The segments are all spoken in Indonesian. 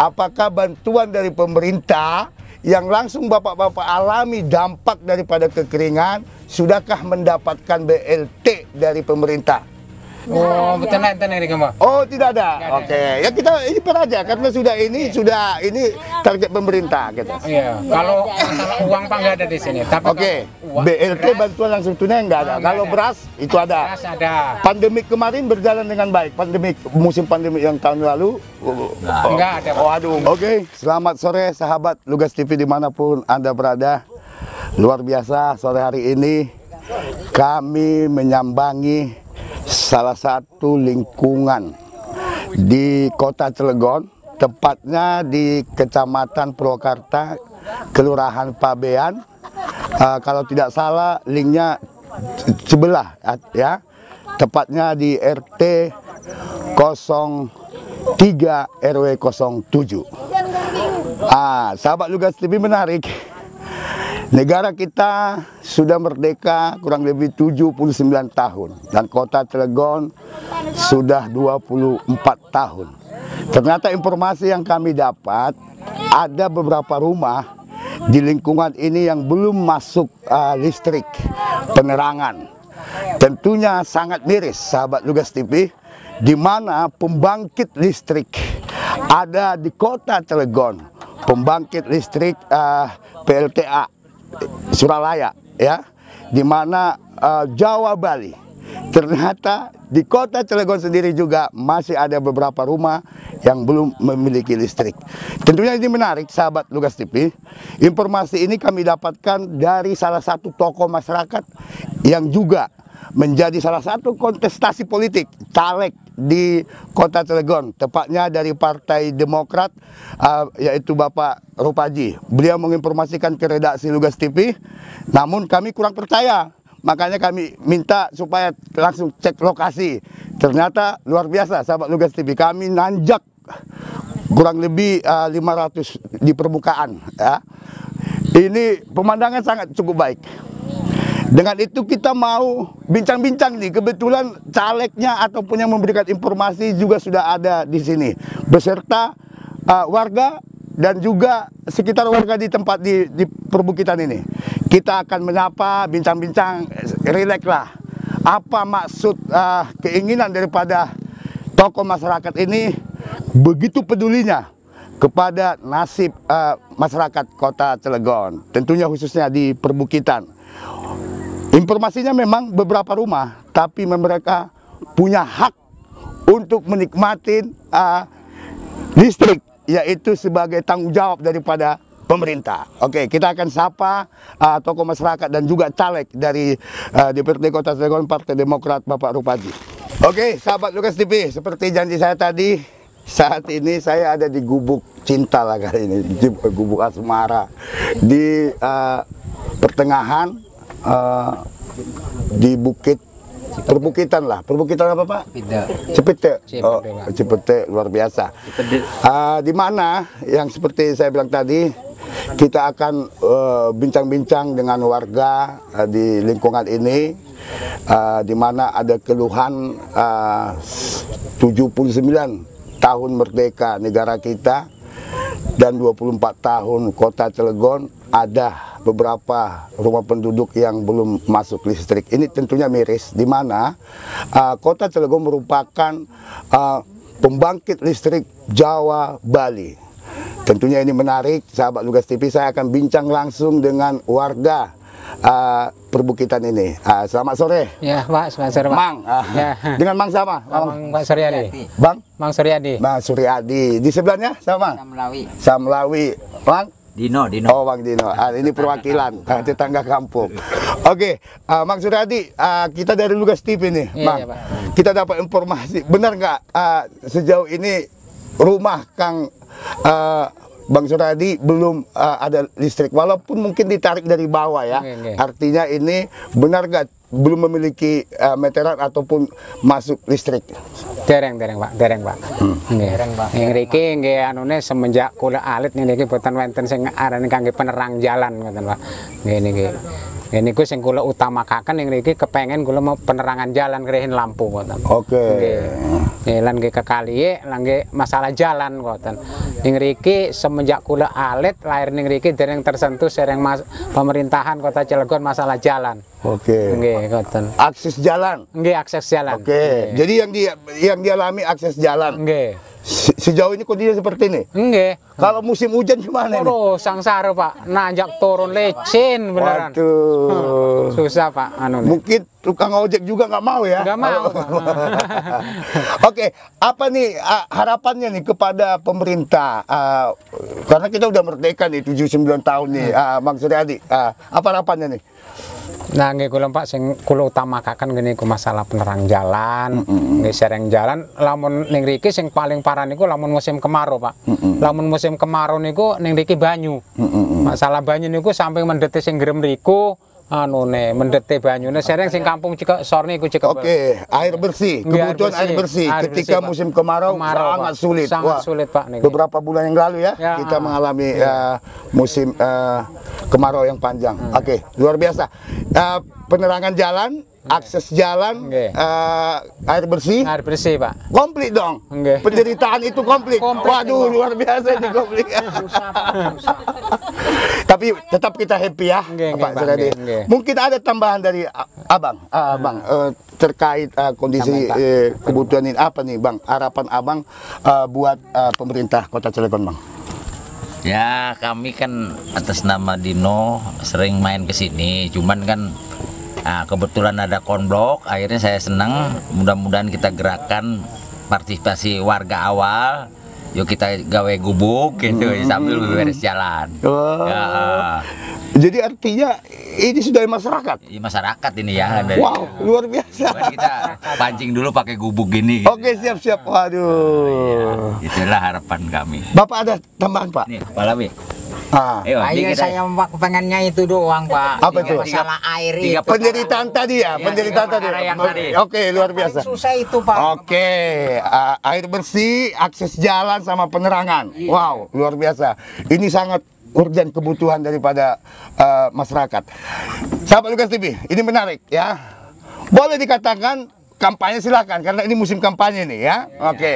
apakah bantuan dari pemerintah yang langsung bapak-bapak alami dampak daripada kekeringan, sudahkah mendapatkan BLT dari pemerintah? Oh, betul ya. betul di Oh, tidak ada. Oh, Oke, okay. ya kita ini per aja karena sudah ini iya. sudah ini target pemerintah gitu. Oh, iya. Kalau uang pak nggak ada di sini. Oke. Okay. BLT beras, bantuan langsung tunai nggak ada. Oh, kalau ada. beras itu ada. Beras ada. Pandemik kemarin berjalan dengan baik. Pandemik musim pandemi yang tahun lalu nah, oh, enggak ada. Oh, aduh. Oke, okay. selamat sore sahabat Lugas TV dimanapun Anda berada. Luar biasa sore hari ini kami menyambangi salah satu lingkungan di kota Cilegon, tepatnya di Kecamatan Purwakarta, Kelurahan Pabean. Uh, kalau tidak salah linknya sebelah ya, tepatnya di RT 03 RW 07. Ah, sahabat Lugas lebih menarik. Negara kita sudah merdeka kurang lebih 79 tahun dan kota Cilegon sudah 24 tahun. Ternyata informasi yang kami dapat ada beberapa rumah di lingkungan ini yang belum masuk uh, listrik penerangan. Tentunya sangat miris sahabat Lugas TV di mana pembangkit listrik ada di kota Cilegon, pembangkit listrik uh, ah, PLTA Suralaya ya di mana uh, Jawa Bali ternyata di kota Cilegon sendiri juga masih ada beberapa rumah yang belum memiliki listrik. Tentunya ini menarik sahabat Lugas TV. Informasi ini kami dapatkan dari salah satu tokoh masyarakat yang juga menjadi salah satu kontestasi politik caleg di Kota Cilegon, tepatnya dari Partai Demokrat, uh, yaitu Bapak Rupaji. Beliau menginformasikan ke redaksi Lugas TV, namun kami kurang percaya. Makanya kami minta supaya langsung cek lokasi. Ternyata luar biasa sahabat Lugas TV. Kami nanjak kurang lebih uh, 500 di permukaan. Ya. Ini pemandangan sangat cukup baik. Dengan itu kita mau bincang-bincang nih, kebetulan calegnya ataupun yang memberikan informasi juga sudah ada di sini. Beserta uh, warga dan juga sekitar warga di tempat di, di perbukitan ini. Kita akan menyapa, bincang-bincang, rileks Apa maksud uh, keinginan daripada tokoh masyarakat ini begitu pedulinya kepada nasib uh, masyarakat kota Cilegon, tentunya khususnya di perbukitan. Informasinya memang beberapa rumah, tapi mereka punya hak untuk menikmati uh, listrik, yaitu sebagai tanggung jawab daripada pemerintah. Oke, kita akan sapa uh, tokoh masyarakat dan juga caleg dari uh, ah, DPRD Kota Cilegon Partai Demokrat Bapak Rupaji. Oke, sahabat Lukas TV, seperti janji saya tadi, saat ini saya ada di gubuk cinta lah kali ini, di gubuk asmara di uh, pertengahan uh, di bukit perbukitan lah perbukitan apa pak cepete Cipete oh, cepete luar biasa uh, di mana yang seperti saya bilang tadi kita akan eh, bincang-bincang uh, dengan warga uh, di lingkungan ini uh, di mana ada keluhan uh, 79 tahun merdeka negara kita dan 24 tahun kota Cilegon ada beberapa rumah penduduk yang belum masuk listrik. Ini tentunya miris, di mana uh, kota Cilegon merupakan uh, pembangkit listrik Jawa Bali. Tentunya ini menarik, sahabat Lugas TV saya akan bincang langsung dengan warga uh, perbukitan ini. Uh, selamat sore. Ya, Pak. Selamat sore, Pak. Mang. Uh, ya. Dengan Mang sama. Mang, Suryadi. Bang? Mang Suryadi. Mang Suryadi. Di sebelahnya sama? Samlawi. Samlawi. Mang? Dino, Dino. Oh, Bang Dino. Ah, ini perwakilan ah, tetangga kampung. Oke, okay. uh, Mang Suryadi, uh, kita dari Lugas TV nih, iya, Bang. Iya, Pak. Kita dapat informasi, benar nggak uh, sejauh ini rumah Kang uh, Bang Suradi belum uh, ada listrik walaupun mungkin ditarik dari bawah ya. Okay, okay. Artinya ini benar gak belum memiliki uh, meteran ataupun masuk listrik. Dereng dereng Pak, dereng Pak. Hmm. Dereng Pak. Yang riki nggih anune semenjak kula alit Riki buatan wenten sing arane kangge penerang jalan ngoten Pak. Ini, niki ini gue yang utama kakan yang ini kepengen kula mau penerangan jalan kerehin lampu koten oke okay. ini lan kekali lan masalah jalan koten yang riki semenjak kula alit lahir yang riki dereng tersentuh sering mas pemerintahan kota Cilegon masalah jalan oke okay. Nge, koten akses jalan nggih akses jalan oke okay. jadi yang dia yang dialami akses jalan nggih Sejauh ini kondisinya seperti ini? Enggak. Kalau musim hujan gimana Waduh, ini? Pak. Nanjak turun lecin beneran. Waduh. Susah Pak. Anu Mungkin tukang ojek juga nggak mau ya? Nggak mau. Oke, apa nih harapannya nih kepada pemerintah? Uh, karena kita udah merdeka nih 79 tahun nih, uh, Bang Suryadi. Uh, apa harapannya nih? Nah, nggih kula Pak sing kula utamakaken ngene iku masalah penerang jalan, mm -mm. sereng jalan lamun ning riki sing paling parah niku lamun musim kemarau, Pak. Mm -mm. Lamun musim kemarau niku ning riki banyu. Mm -mm. Masalah banyu niku samping mendetes sing gerem riku, Anu ne mendete banyune sering sing kampung cek sorni ku cek oke okay. air bersih kebutuhan air bersih, air bersih ketika bersih, musim kemarau, kemarau sangat sulit sangat Wah, sulit pak nih. beberapa bulan yang lalu ya, ya kita uh, mengalami ya. uh, musim uh, kemarau yang panjang hmm. oke okay, luar biasa uh, penerangan jalan akses jalan, okay. uh, eh, air bersih. Air bersih, Pak. Komplit dong. Okay. Penderitaan itu komplit. komplit Waduh, luar biasa ini komplit. Susah, Susah. Tapi tetap kita happy ya, okay, Pak Suradi. Okay. Mungkin ada tambahan dari eh, Abang, uh, Abang uh, terkait uh, kondisi uh, kebutuhan ini apa nih, Bang? Harapan Abang uh, buat uh, pemerintah Kota Cilegon, Bang. Ya, kami kan atas nama Dino sering main ke sini, cuman kan Nah, kebetulan ada konblok, akhirnya saya senang. Mudah-mudahan kita gerakan partisipasi warga awal. Yuk kita gawe gubuk gitu hmm. sambil beres jalan. Oh. Ya. Jadi artinya ini sudah masyarakat. Ya, masyarakat ini ya. Dari, wow, luar biasa. kita pancing dulu pakai gubuk gini. Gitu. Oke, siap-siap. Waduh. Nah, ya. Itulah harapan kami. Bapak ada tambahan, Pak? Nih, Pak Lami. Ah. Ayo, Ayo saya pak pengennya itu doang pak. Apa itu? Masalah air itu. Penderitaan tadi ya, ya penderitaan tadi. tadi. Oke, luar biasa. Susah itu pak. Oke, uh, air bersih, akses jalan sama penerangan. Iya. Wow, luar biasa. Ini sangat urgen kebutuhan daripada uh, masyarakat. Sahabat Lukas TV, ini menarik ya. Boleh dikatakan kampanye silahkan karena ini musim kampanye nih ya. Iya. Oke.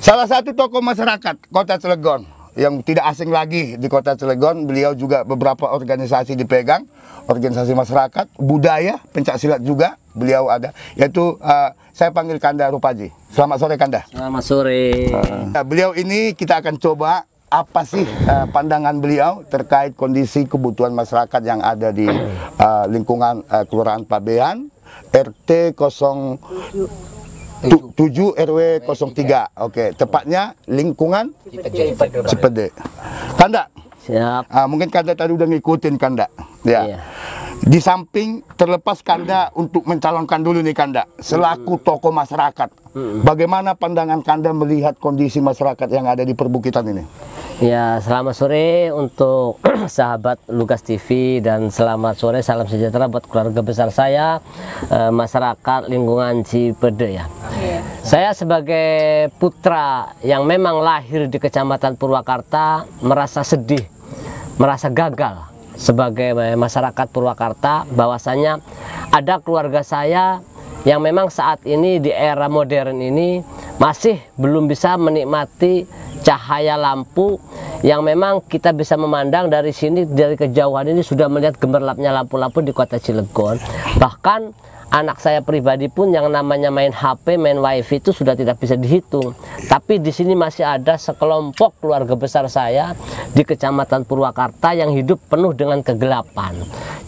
Salah satu tokoh masyarakat Kota Cilegon yang tidak asing lagi di kota Cilegon. Beliau juga beberapa organisasi dipegang, organisasi masyarakat, budaya, pencak silat juga beliau ada. Yaitu uh, saya panggil Kanda Rupaji. Selamat sore Kanda. Selamat sore. Uh, nah, beliau ini kita akan coba apa sih uh, pandangan beliau terkait kondisi kebutuhan masyarakat yang ada di uh, lingkungan uh, Kelurahan Pabean RT 07 7, RW 03. Oke, tepatnya lingkungan Cipede. Kanda. Siap. Ah, mungkin Kanda tadi udah ngikutin Kanda. Ya. Yeah. Di samping terlepas Kanda hmm. untuk mencalonkan dulu nih Kanda selaku hmm. tokoh masyarakat. Hmm. Bagaimana pandangan Kanda melihat kondisi masyarakat yang ada di perbukitan ini? Ya, selamat sore untuk sahabat Lukas TV dan selamat sore salam sejahtera buat keluarga besar saya eh, masyarakat lingkungan Cipede ya. Iya. Saya sebagai putra yang memang lahir di Kecamatan Purwakarta merasa sedih, merasa gagal sebagai masyarakat Purwakarta bahwasanya ada keluarga saya yang memang saat ini di era modern ini masih belum bisa menikmati cahaya lampu yang memang kita bisa memandang dari sini dari kejauhan ini sudah melihat gemerlapnya lampu-lampu di kota Cilegon bahkan anak saya pribadi pun yang namanya main HP, main wifi itu sudah tidak bisa dihitung. Tapi di sini masih ada sekelompok keluarga besar saya di Kecamatan Purwakarta yang hidup penuh dengan kegelapan.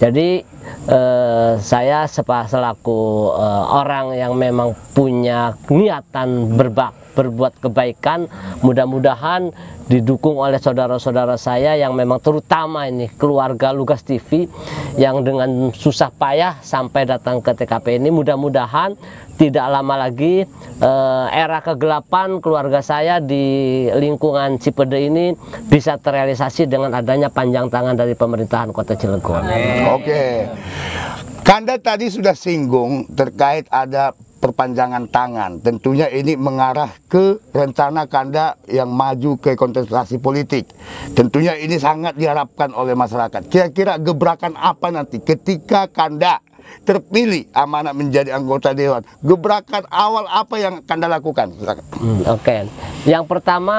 Jadi eh, saya selaku eh, orang yang memang punya niatan berbak berbuat kebaikan mudah-mudahan didukung oleh saudara-saudara saya yang memang terutama ini keluarga Lugas TV yang dengan susah payah sampai datang ke TKP ini mudah-mudahan tidak lama lagi eh, era kegelapan keluarga saya di lingkungan Cipede ini bisa terrealisasi dengan adanya panjang tangan dari pemerintahan Kota Cilegon. Amin. Oke. Kanda tadi sudah singgung terkait ada perpanjangan tangan. Tentunya ini mengarah ke rencana Kanda yang maju ke kontestasi politik. Tentunya ini sangat diharapkan oleh masyarakat. Kira-kira gebrakan apa nanti ketika Kanda terpilih amanah menjadi anggota dewan? Gebrakan awal apa yang Kanda lakukan? Hmm, Oke. Okay. Yang pertama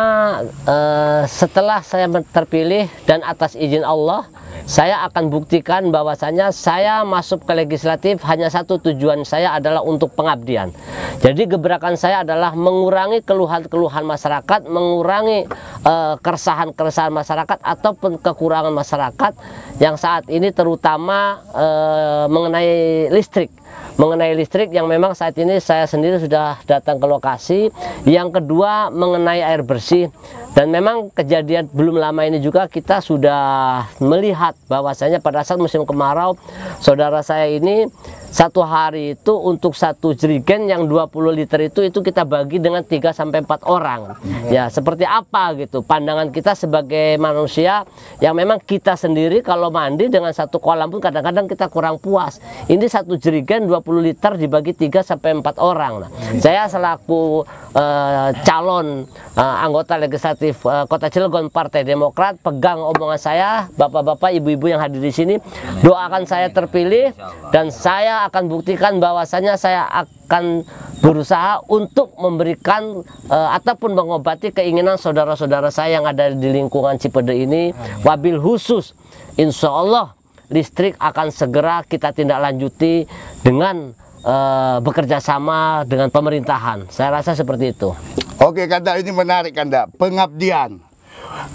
uh, setelah saya terpilih dan atas izin Allah saya akan buktikan bahwasanya saya masuk ke legislatif hanya satu tujuan saya adalah untuk pengabdian. Jadi gebrakan saya adalah mengurangi keluhan-keluhan masyarakat, mengurangi eh, keresahan-keresahan masyarakat ataupun kekurangan masyarakat yang saat ini terutama eh, mengenai listrik mengenai listrik yang memang saat ini saya sendiri sudah datang ke lokasi yang kedua mengenai air bersih dan memang kejadian belum lama ini juga kita sudah melihat bahwasanya pada saat musim kemarau saudara saya ini satu hari itu untuk satu jerigen yang 20 liter itu itu kita bagi dengan 3 sampai 4 orang. Hmm. Ya, seperti apa gitu pandangan kita sebagai manusia yang memang kita sendiri kalau mandi dengan satu kolam pun kadang-kadang kita kurang puas. Ini satu jerigen 20 liter dibagi 3 sampai 4 orang. Nah, saya selaku uh, calon uh, anggota legislatif uh, Kota Cilegon Partai Demokrat pegang omongan saya, Bapak-bapak, Ibu-ibu yang hadir di sini, doakan saya terpilih dan saya akan buktikan bahwasanya saya akan berusaha untuk memberikan e, ataupun mengobati keinginan saudara-saudara saya yang ada di lingkungan Cipede ini wabil khusus insya Allah listrik akan segera kita tindak lanjuti dengan e, bekerja sama dengan pemerintahan saya rasa seperti itu Oke Kanda ini menarik Kanda pengabdian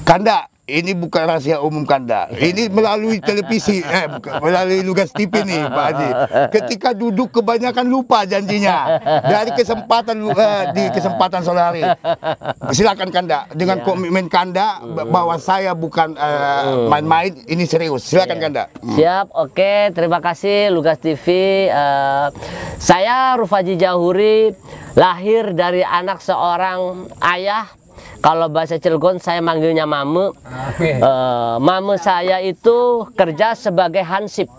Kanda ini bukan rahasia umum kanda. Ini melalui televisi, eh, melalui lugas TV nih Pak Haji. Ketika duduk kebanyakan lupa janjinya. Dari kesempatan eh, di kesempatan sore hari. Silakan kanda dengan ya. komitmen kanda hmm. bahwa saya bukan eh, hmm. main-main, eh, ini serius. Silakan ya. kanda. Hmm. Siap, oke. Okay. Terima kasih Lugas TV. Uh, eh, saya Rufaji Jahuri lahir dari anak seorang ayah kalau bahasa Cilegon saya manggilnya mame. Okay. Uh, eh, mame saya itu kerja sebagai hansip.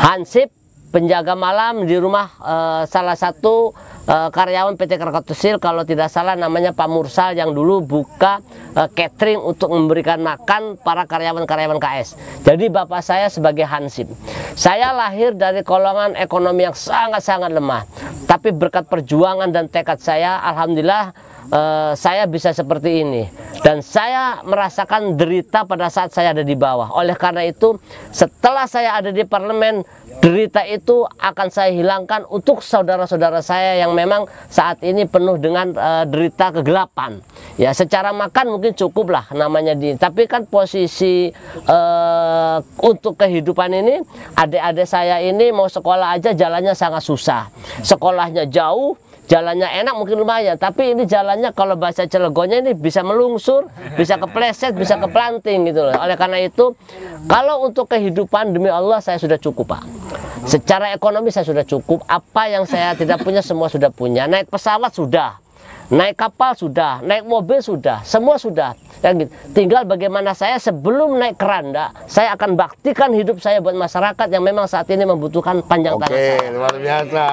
Hansip penjaga malam di rumah uh, salah satu uh, karyawan PT Krakatusil kalau tidak salah namanya Pak Mursal yang dulu buka uh, catering untuk memberikan makan para karyawan-karyawan KS. Jadi bapak saya sebagai Hansip. Saya lahir dari golongan ekonomi yang sangat-sangat lemah. Tapi berkat perjuangan dan tekad saya alhamdulillah Eh, saya bisa seperti ini dan saya merasakan derita pada saat saya ada di bawah. Oleh karena itu, setelah saya ada di parlemen, derita itu akan saya hilangkan untuk saudara-saudara saya yang memang saat ini penuh dengan uh, derita kegelapan. Ya, secara makan mungkin cukup lah namanya di, tapi kan posisi uh, untuk kehidupan ini adik-adik saya ini mau sekolah aja jalannya sangat susah. Sekolahnya jauh, jalannya enak mungkin lumayan tapi ini jalannya kalau bahasa celegonya ini bisa melungsur bisa kepleset bisa keplanting gitu loh oleh karena itu kalau untuk kehidupan demi Allah saya sudah cukup Pak secara ekonomi saya sudah cukup apa yang saya tidak punya semua sudah punya naik pesawat sudah naik kapal sudah, naik mobil sudah, semua sudah. Dan gitu. Tinggal bagaimana saya sebelum naik keranda, saya akan baktikan hidup saya buat masyarakat yang memang saat ini membutuhkan panjang tangan. Oke, luar biasa.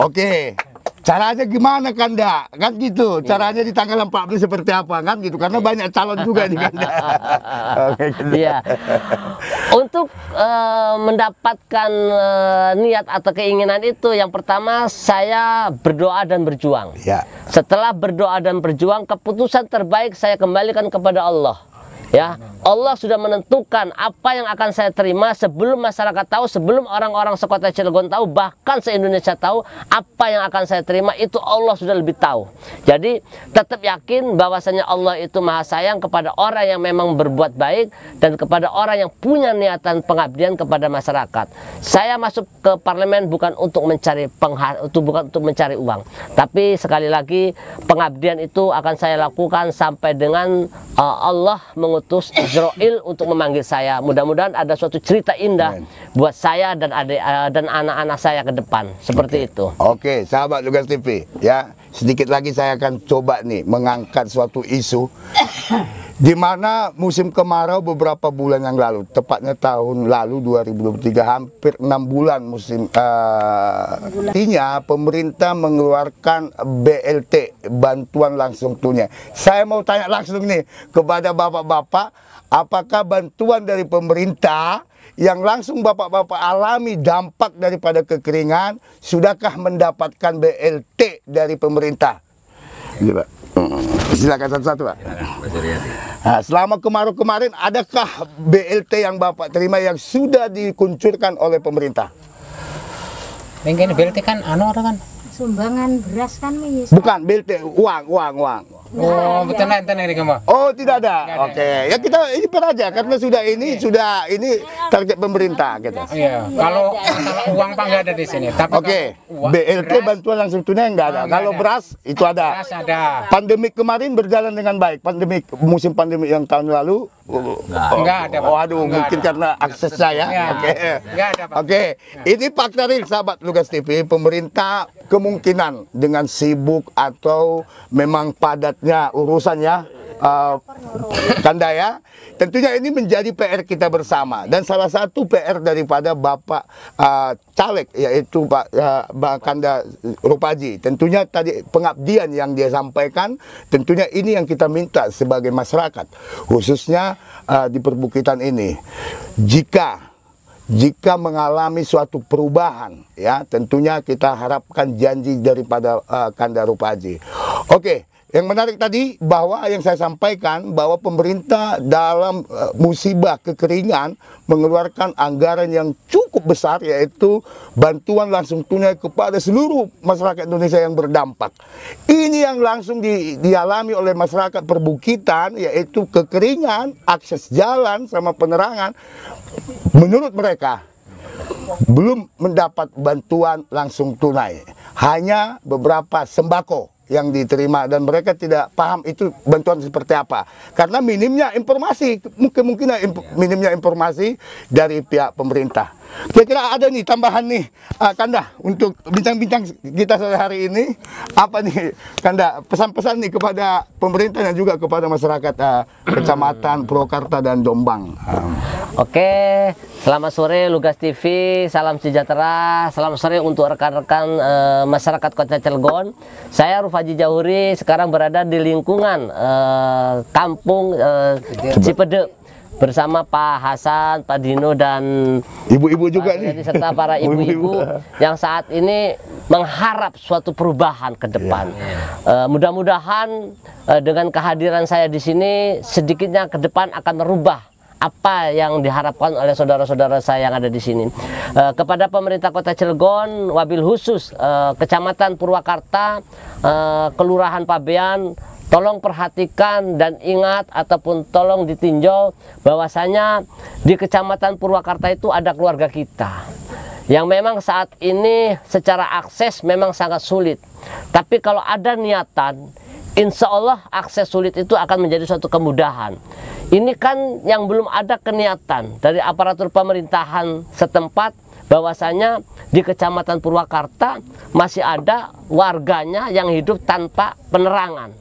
Oke caranya gimana Kanda kan gitu iya. caranya di tanggal 14 seperti apa kan gitu karena iya. banyak calon juga di Kanda okay, gitu. ya. untuk uh, mendapatkan uh, niat atau keinginan itu yang pertama saya berdoa dan berjuang ya. setelah berdoa dan berjuang keputusan terbaik saya kembalikan kepada Allah Ya, Allah sudah menentukan apa yang akan saya terima sebelum masyarakat tahu, sebelum orang-orang sekota Cilegon tahu, bahkan se-Indonesia tahu apa yang akan saya terima itu Allah sudah lebih tahu. Jadi, tetap yakin bahwasanya Allah itu Maha Sayang kepada orang yang memang berbuat baik dan kepada orang yang punya niatan pengabdian kepada masyarakat. Saya masuk ke parlemen bukan untuk mencari bukan untuk mencari uang, tapi sekali lagi pengabdian itu akan saya lakukan sampai dengan uh, Allah mengutus diutus Israel untuk memanggil saya. Mudah-mudahan ada suatu cerita indah Amen. buat saya dan adik uh, dan anak-anak saya ke depan. Seperti okay. itu. Oke, okay, sahabat Lugas TV, ya sedikit lagi saya akan coba nih mengangkat suatu isu di mana musim kemarau beberapa bulan yang lalu, tepatnya tahun lalu 2023 hampir enam bulan musim uh, eh, artinya pemerintah mengeluarkan BLT bantuan langsung tunai. Saya mau tanya langsung nih kepada bapak-bapak, apakah bantuan dari pemerintah yang langsung Bapak-bapak alami dampak daripada kekeringan, sudahkah mendapatkan BLT dari pemerintah? Ya. Silakan satu-satu, Pak. Ya, nah, selama kemarau kemarin adakah BLT yang Bapak terima yang sudah dikuncurkan oleh pemerintah? Mungkin BLT kan anu kan sumbangan beras kan Miss? Bukan, BLT, uang, uang, uang. Nah, oh, tenang, tenang ini kamu. Oh, tidak ada. Oke, okay. ya kita ini aja karena sudah ini yeah. sudah ini target pemerintah gitu. Iya. iya kalau uang pak nggak ada di sini. Tapi Oke. Okay. BLT beras, bantuan langsung tunai nggak ada. Ah, kalau beras itu ada. Beras ada. Pandemi kemarin berjalan dengan baik. Pandemi musim pandemi yang tahun lalu Enggak, oh, enggak ada. Oh, aduh, enggak mungkin ada. karena akses saya. Oke. Oke. Ini Pak Taril, sahabat Lugas TV, pemerintah kemungkinan dengan sibuk atau memang padatnya urusan ya uh, eh, tanda ya. Tentunya ini menjadi PR kita bersama dan salah satu PR daripada Bapak uh, caleg yaitu Pak uh, Bang Kanda Rupaji. Tentunya tadi pengabdian yang dia sampaikan, tentunya ini yang kita minta sebagai masyarakat khususnya uh, di perbukitan ini. Jika jika mengalami suatu perubahan ya tentunya kita harapkan janji daripada uh, eh, Kandarupaji. Oke, okay, yang menarik tadi bahwa yang saya sampaikan bahwa pemerintah dalam eh, musibah kekeringan mengeluarkan anggaran yang cukup besar yaitu bantuan langsung tunai kepada seluruh masyarakat Indonesia yang berdampak. Ini yang langsung di, dialami oleh masyarakat perbukitan yaitu kekeringan, akses jalan sama penerangan menurut mereka belum mendapat bantuan langsung tunai. Hanya beberapa sembako yang diterima dan mereka tidak paham itu bantuan seperti apa karena minimnya informasi mungkin mungkin iya. minimnya informasi dari pihak pemerintah Kira-kira ada nih tambahan nih uh, Kanda untuk bincang-bincang kita sore hari ini apa nih Kanda pesan-pesan nih kepada pemerintah dan juga kepada masyarakat uh, kecamatan Purwakarta dan Jombang. Um. Oke, selamat sore Lugas TV, salam sejahtera, salam sore untuk rekan-rekan uh, masyarakat Kota Cilegon. Saya Rufaji Jauhri, sekarang berada di lingkungan uh, kampung uh, eh, Cipede bersama Pak Hasan, Pak Dino dan ibu-ibu juga Pak, nih serta para ibu-ibu yang saat ini mengharap suatu perubahan ke depan. Yeah. Iya. Uh, mudah-mudahan uh, dengan kehadiran saya di sini sedikitnya ke depan akan merubah apa yang diharapkan oleh saudara-saudara saya yang ada di sini. Uh, kepada pemerintah Kota Cilegon, wabil khusus uh, Kecamatan Purwakarta, uh, Kelurahan Pabean, tolong perhatikan dan ingat ataupun tolong ditinjau bahwasanya di Kecamatan Purwakarta itu ada keluarga kita yang memang saat ini secara akses memang sangat sulit. Tapi kalau ada niatan, insya Allah akses sulit itu akan menjadi suatu kemudahan. Ini kan yang belum ada keniatan dari aparatur pemerintahan setempat bahwasanya di Kecamatan Purwakarta masih ada warganya yang hidup tanpa penerangan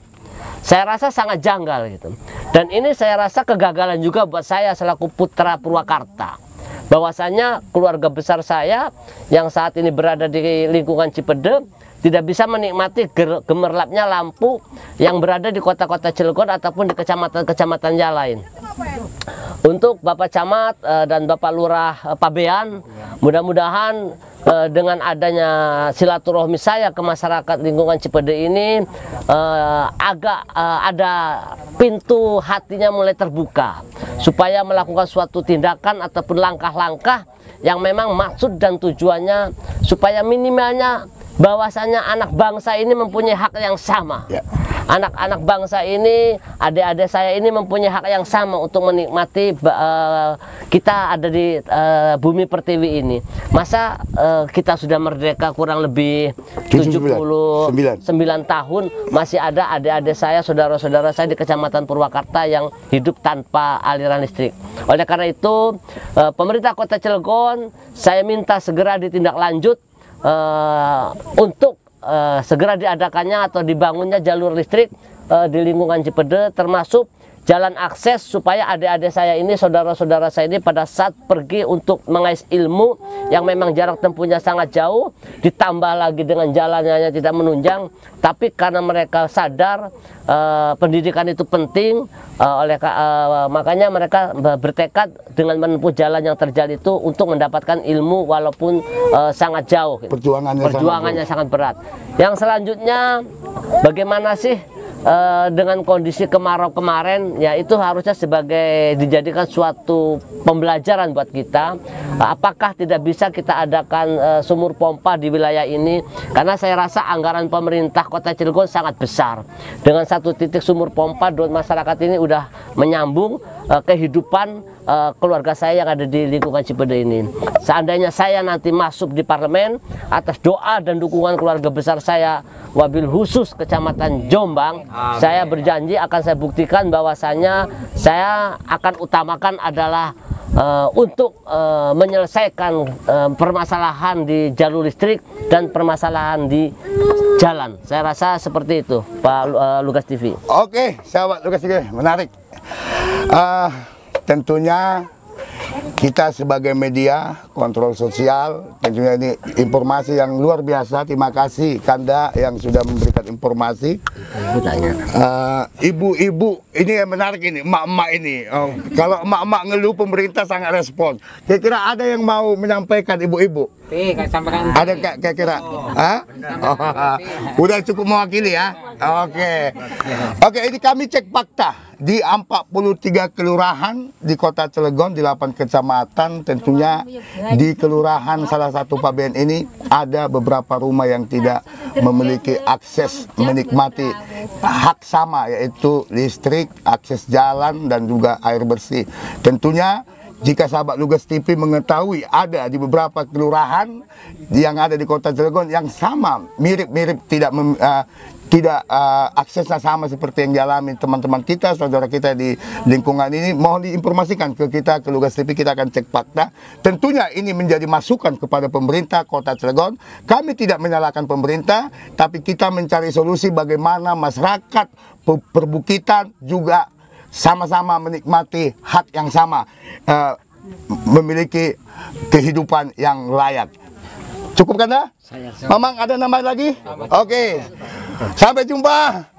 saya rasa sangat janggal gitu. Dan ini saya rasa kegagalan juga buat saya selaku putra Purwakarta. Bahwasanya keluarga besar saya yang saat ini berada di lingkungan Cipede tidak bisa menikmati gemerlapnya lampu yang berada di kota-kota Cilegon ataupun di kecamatan-kecamatan yang lain. Untuk Bapak Camat uh, dan Bapak Lurah uh, Pabean, mudah-mudahan uh, dengan adanya silaturahmi saya ke masyarakat lingkungan Cipede ini uh, agak uh, ada pintu hatinya mulai terbuka supaya melakukan suatu tindakan ataupun langkah-langkah yang memang maksud dan tujuannya supaya minimalnya bahwasanya anak bangsa ini mempunyai hak yang sama. Yeah anak-anak bangsa ini, adik-adik saya ini mempunyai hak yang sama untuk menikmati uh, kita ada di uh, bumi pertiwi ini. Masa uh, kita sudah merdeka kurang lebih 79 9. sembilan tahun masih ada adik-adik saya, saudara-saudara saya di Kecamatan Purwakarta yang hidup tanpa aliran listrik. Oleh karena itu, uh, pemerintah Kota Cilegon saya minta segera ditindaklanjut uh, untuk Eh, segera diadakannya atau dibangunnya jalur listrik eh, di lingkungan Cipede termasuk jalan akses supaya adik-adik saya ini, saudara-saudara saya ini pada saat pergi untuk mengais ilmu yang memang jarak tempuhnya sangat jauh, ditambah lagi dengan jalannya tidak menunjang, tapi karena mereka sadar uh, pendidikan itu penting, uh, oleh uh, makanya mereka bertekad dengan menempuh jalan yang terjal itu untuk mendapatkan ilmu walaupun sangat jauh. Perjuangannya, Perjuangannya sangat, sangat berat. Yang selanjutnya, bagaimana sih Eh, dengan kondisi kemarau kemarin ya itu harusnya sebagai dijadikan suatu pembelajaran buat kita apakah tidak bisa kita adakan uh, sumur pompa di wilayah ini karena saya rasa anggaran pemerintah kota Cilegon sangat besar dengan satu titik sumur pompa dua masyarakat ini udah menyambung uh, kehidupan uh, keluarga saya yang ada di lingkungan Cipede ini. Seandainya saya nanti masuk di parlemen atas doa dan dukungan keluarga besar saya wabil khusus Kecamatan Jombang, Amin. saya berjanji akan saya buktikan bahwasanya saya akan utamakan adalah uh, untuk uh, menyelesaikan uh, permasalahan di jalur listrik dan permasalahan di jalan. Saya rasa seperti itu, Pak uh, Lukas TV. Oke, sahabat Lukas TV, menarik uh, tentunya kita sebagai media kontrol sosial tentunya ini informasi yang luar biasa. Terima kasih Kanda yang sudah memberikan informasi. Eh, ibu-ibu uh, ini yang menarik ini, emak-emak ini. Oh, kalau emak-emak ngeluh pemerintah sangat respon. Kira-kira ada yang mau menyampaikan ibu-ibu? Ada kira-kira? Oh. Oh. Udah cukup mewakili ya? Oke. Okay. Oke, okay, ini kami cek fakta di 43 kelurahan di Kota Cilegon di 8 kecamatan tentunya di kelurahan salah satu Pabean ini ada beberapa rumah yang tidak memiliki akses menikmati hak sama yaitu listrik, akses jalan dan juga air bersih. Tentunya jika sahabat Lugas TV mengetahui ada di beberapa kelurahan yang ada di kota Cilegon yang sama, mirip-mirip tidak mem, uh, tidak uh, aksesnya sama seperti yang dialami teman-teman kita, saudara kita di lingkungan ini, mohon diinformasikan ke kita, ke Lugas TV, kita akan cek fakta. Tentunya ini menjadi masukan kepada pemerintah kota Cilegon. Kami tidak menyalahkan pemerintah, tapi kita mencari solusi bagaimana masyarakat perbukitan juga sama-sama menikmati hak yang sama, uh, memiliki kehidupan yang layak. Cukup kan? dah? Memang Mamang ada nama lagi? Oke. Okay. Sampai jumpa.